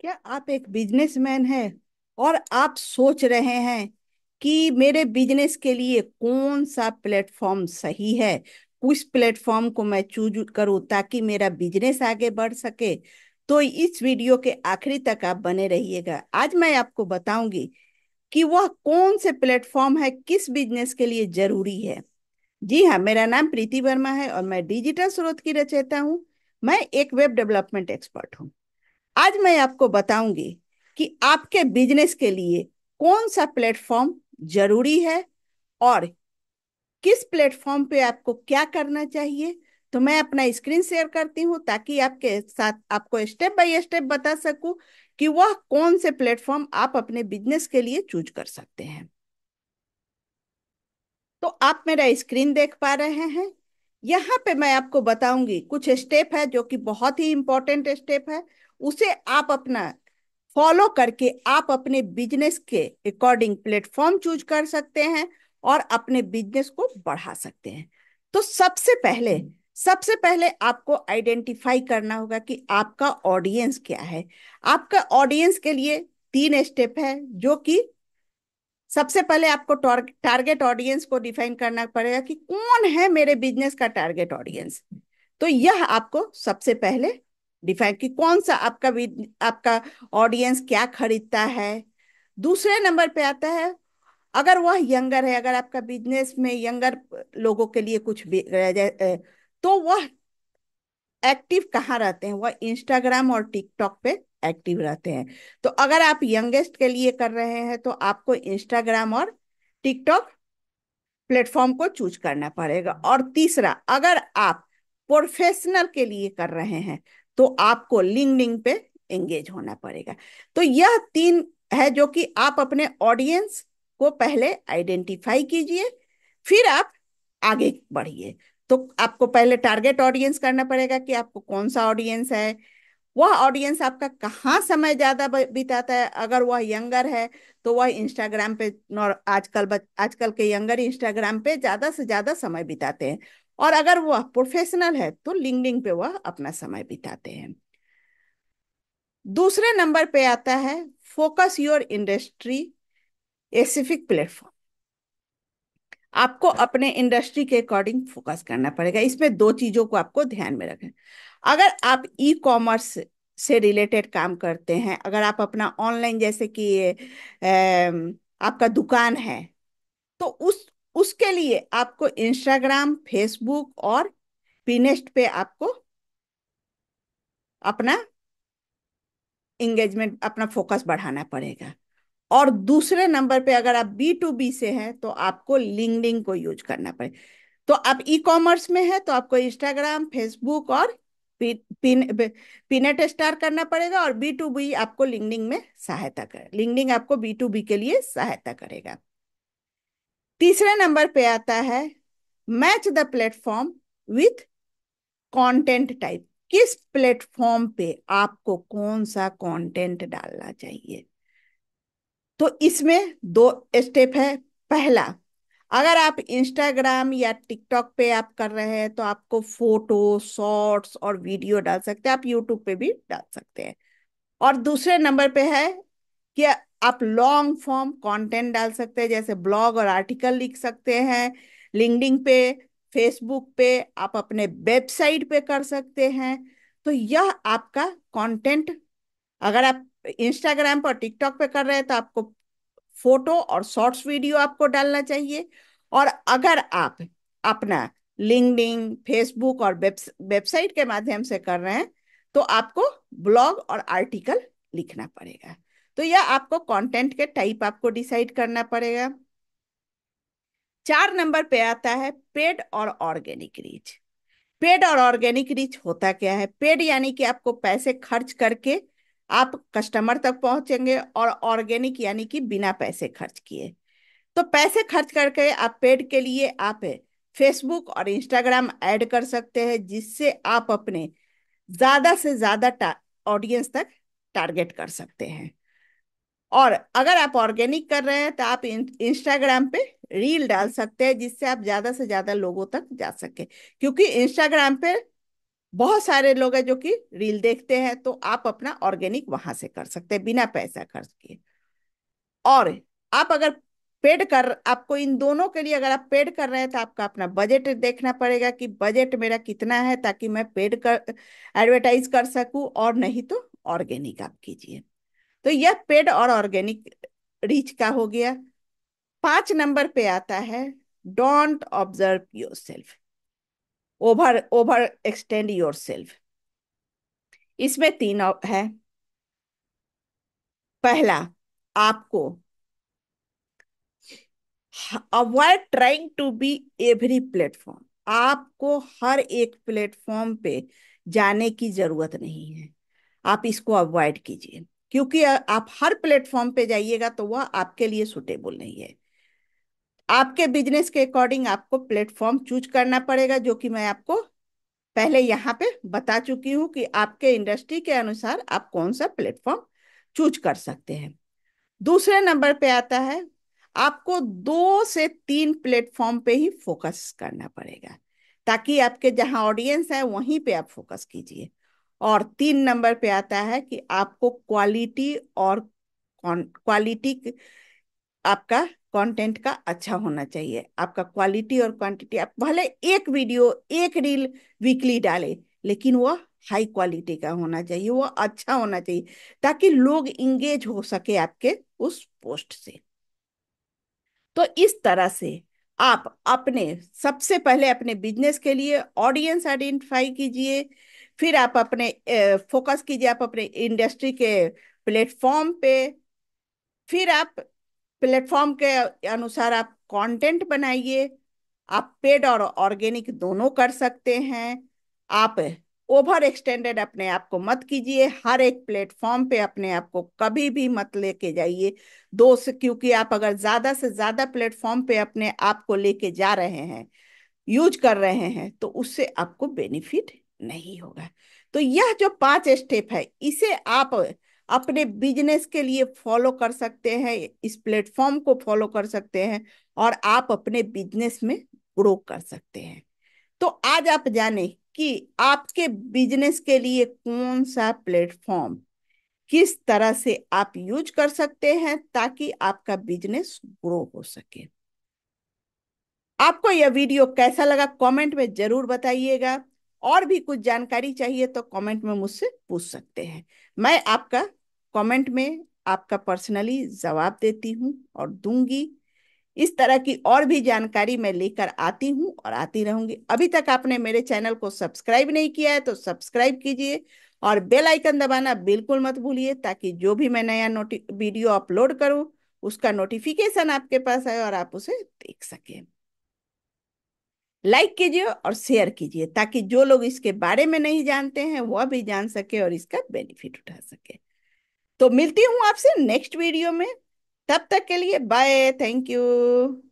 क्या आप एक बिजनेसमैन हैं और आप सोच रहे हैं कि मेरे बिजनेस के लिए कौन सा प्लेटफॉर्म सही है उस प्लेटफॉर्म को मैं चूज करूं ताकि मेरा बिजनेस आगे बढ़ सके तो इस वीडियो के आखिरी तक आप बने रहिएगा आज मैं आपको बताऊंगी कि वह कौन से प्लेटफॉर्म है किस बिजनेस के लिए जरूरी है जी हाँ मेरा नाम प्रीति वर्मा है और मैं डिजिटल स्रोत की रचयिता हूँ मैं एक वेब डेवलपमेंट एक्सपर्ट हूँ आज मैं आपको बताऊंगी कि आपके बिजनेस के लिए कौन सा प्लेटफॉर्म जरूरी है और किस प्लेटफॉर्म पे आपको क्या करना चाहिए तो मैं अपना स्क्रीन शेयर करती हूँ ताकि आपके साथ आपको स्टेप बाय स्टेप बता सकूं कि वह कौन से प्लेटफॉर्म आप अपने बिजनेस के लिए चूज कर सकते हैं तो आप मेरा स्क्रीन देख पा रहे हैं यहाँ पे मैं आपको बताऊंगी कुछ स्टेप है जो कि बहुत ही इंपॉर्टेंट स्टेप है उसे आप अपना फॉलो करके आप अपने बिजनेस के अकॉर्डिंग प्लेटफॉर्म चूज कर सकते हैं और अपने बिजनेस को बढ़ा सकते हैं तो सबसे पहले सबसे पहले आपको आइडेंटिफाई करना होगा कि आपका ऑडियंस क्या है आपका ऑडियंस के लिए तीन स्टेप है जो कि सबसे पहले आपको टारगेट ऑडियंस को डिफाइन करना पड़ेगा कि कौन है मेरे बिजनेस का टारगेट ऑडियंस तो यह आपको सबसे पहले डिफाइन कि कौन सा आपका आपका ऑडियंस क्या खरीदता है दूसरे नंबर पे आता है अगर वह यंगर है अगर आपका बिजनेस में यंगर लोगों के लिए कुछ भी तो वह एक्टिव कहाँ रहते हैं वह इंस्टाग्राम और टिकटॉक पे एक्टिव रहते हैं तो अगर आप यंगेस्ट के लिए कर रहे हैं तो आपको इंस्टाग्राम और टिकटॉक प्लेटफॉर्म को चूज करना पड़ेगा और तीसरा अगर आप प्रोफेशनल के लिए कर रहे हैं तो आपको लिंग पे एंगेज होना पड़ेगा तो यह तीन है जो कि आप अपने ऑडियंस को पहले आइडेंटिफाई कीजिए फिर आप आगे बढ़िए तो आपको पहले टारगेट ऑडियंस करना पड़ेगा कि आपको कौन सा ऑडियंस है वह ऑडियंस आपका कहाँ समय ज़्यादा बिताता है अगर वह यंगर है तो वह इंस्टाग्राम पे आजकल आजकल के यंगर इंस्टाग्राम पे ज़्यादा से ज़्यादा समय बिताते हैं और अगर वह प्रोफेशनल है तो लिंगडिंग पे वह अपना समय बिताते हैं दूसरे नंबर पे आता है focus your industry specific platform आपको अपने इंडस्ट्री के अकॉर्डिंग फोकस करना पड़ेगा इसमें दो चीजों को आपको ध्यान में रखें अगर आप ई कॉमर्स से रिलेटेड काम करते हैं अगर आप अपना ऑनलाइन जैसे कि आपका दुकान है तो उस उसके लिए आपको इंस्टाग्राम फेसबुक और पीनेस्ट पे आपको अपना इंगेजमेंट अपना फोकस बढ़ाना पड़ेगा और दूसरे नंबर पे अगर आप बी टू बी से हैं तो आपको लिंगडिंग को यूज करना पड़े तो आप ई कॉमर्स में है तो आपको इंस्टाग्राम फेसबुक और पिन पिनेट स्टार करना पड़ेगा और बी टू बी आपको लिंकडिंग में सहायता करे लिंकडिंग आपको बी टू बी के लिए सहायता करेगा तीसरे नंबर पे आता है match the platform with content type किस प्लेटफॉर्म पे आपको कौन सा कंटेंट डालना चाहिए तो इसमें दो स्टेप है पहला अगर आप इंस्टाग्राम या टिकटॉक पे आप कर रहे हैं तो आपको फोटो शॉर्ट्स और वीडियो डाल सकते हैं आप यूट्यूब पे भी डाल सकते हैं और दूसरे नंबर पे है कि आप लॉन्ग फॉर्म कंटेंट डाल सकते हैं जैसे ब्लॉग और आर्टिकल लिख सकते हैं लिंकिंग पे फेसबुक पे आप अपने वेबसाइट पे कर सकते हैं तो यह आपका कंटेंट अगर आप इंस्टाग्राम पर टिकटॉक पे कर रहे हैं तो आपको फोटो और शॉर्ट्स वीडियो आपको डालना चाहिए और अगर आप अपना लिंकडिन फेसबुक और वेबसाइट के माध्यम से कर रहे हैं तो आपको ब्लॉग और आर्टिकल लिखना पड़ेगा तो यह आपको कंटेंट के टाइप आपको डिसाइड करना पड़ेगा चार नंबर पे आता है पेड और ऑर्गेनिक रीच पेड और ऑर्गेनिक रीच होता क्या है पेड यानी कि आपको पैसे खर्च करके आप कस्टमर तक पहुंचेंगे और ऑर्गेनिक यानी कि बिना पैसे खर्च किए तो पैसे खर्च करके आप पेड के लिए आप फेसबुक और इंस्टाग्राम ऐड कर सकते हैं जिससे आप अपने ज़्यादा से ज़्यादा ऑडियंस तक टारगेट कर सकते हैं और अगर आप ऑर्गेनिक कर रहे हैं तो आप इंस्टाग्राम पे रील डाल सकते हैं जिससे आप ज़्यादा से ज़्यादा लोगों तक जा सके क्योंकि इंस्टाग्राम पे बहुत सारे लोग हैं जो कि रील देखते हैं तो आप अपना ऑर्गेनिक वहां से कर सकते हैं बिना पैसा खर्च किए और आप अगर पेड कर आपको इन दोनों के लिए अगर आप पेड कर रहे हैं तो आपका अपना बजट देखना पड़ेगा कि बजट मेरा कितना है ताकि मैं पेड कर एडवर्टाइज कर सकूं और नहीं तो ऑर्गेनिक आप कीजिए तो यह पेड और ऑर्गेनिक रीच का हो गया पांच नंबर पे आता है don't observe yourself over overextend yourself इसमें तीन है पहला आपको avoid trying to be every platform आपको हर एक प्लेटफॉर्म पे जाने की जरूरत नहीं है आप इसको अवॉइड कीजिए क्योंकि आप हर प्लेटफॉर्म पे जाइएगा तो वह आपके लिए सुटेबल नहीं है आपके बिजनेस के अकॉर्डिंग आपको प्लेटफॉर्म चूज करना पड़ेगा जो कि मैं आपको पहले यहाँ पे बता चुकी हूँ कि आपके इंडस्ट्री के अनुसार आप कौन सा प्लेटफॉर्म चूज कर सकते हैं दूसरे नंबर पे आता है आपको दो से तीन प्लेटफॉर्म पे ही फोकस करना पड़ेगा ताकि आपके जहाँ ऑडियंस है वहीं पे आप फोकस कीजिए और तीन नंबर पे आता है कि आपको क्वालिटी और क्वालिटी आपका कंटेंट का अच्छा होना चाहिए आपका क्वालिटी और क्वांटिटी आप भले एक वीडियो एक रील वीकली डाले लेकिन वो हाई क्वालिटी का होना चाहिए वो अच्छा होना चाहिए ताकि लोग इंगेज हो सके आपके उस पोस्ट से तो इस तरह से आप अपने सबसे पहले अपने बिजनेस के लिए ऑडियंस आइडेंटिफाई कीजिए फिर आप अपने फोकस कीजिए आप अपने इंडस्ट्री के प्लेटफॉर्म पे फिर आप प्लेटफॉर्म के अनुसार आप कंटेंट बनाइए आप पेड और ऑर्गेनिक दोनों कर सकते हैं आप ओवर एक्सटेंडेड अपने आप को मत कीजिए हर एक प्लेटफॉर्म पे अपने आप को कभी भी मत लेके जाइए दो से क्योंकि आप अगर ज़्यादा से ज़्यादा प्लेटफॉर्म पे अपने आप को लेके जा रहे हैं यूज कर रहे हैं तो उससे आपको बेनिफिट नहीं होगा तो यह जो पांच स्टेप है इसे आप अपने बिजनेस के लिए फॉलो कर सकते हैं इस प्लेटफॉर्म को फॉलो कर सकते हैं और आप अपने बिजनेस में ग्रो कर सकते हैं तो आज आप जाने कि आपके बिजनेस के लिए कौन सा प्लेटफॉर्म किस तरह से आप यूज कर सकते हैं ताकि आपका बिजनेस ग्रो हो सके आपको यह वीडियो कैसा लगा कमेंट में जरूर बताइएगा और भी कुछ जानकारी चाहिए तो कमेंट में मुझसे पूछ सकते हैं मैं आपका कमेंट में आपका पर्सनली जवाब देती हूँ और दूंगी इस तरह की और भी जानकारी मैं लेकर आती हूँ और आती रहूंगी अभी तक आपने मेरे चैनल को सब्सक्राइब नहीं किया है तो सब्सक्राइब कीजिए और बेल आइकन दबाना बिल्कुल मत भूलिए ताकि जो भी मैं नया वीडियो अपलोड करूँ उसका नोटिफिकेशन आपके पास आए और आप उसे देख सकें लाइक कीजिए और शेयर कीजिए ताकि जो लोग इसके बारे में नहीं जानते हैं वह भी जान सके और इसका बेनिफिट उठा सके तो मिलती हूँ आपसे नेक्स्ट वीडियो में तब तक के लिए बाय थैंक यू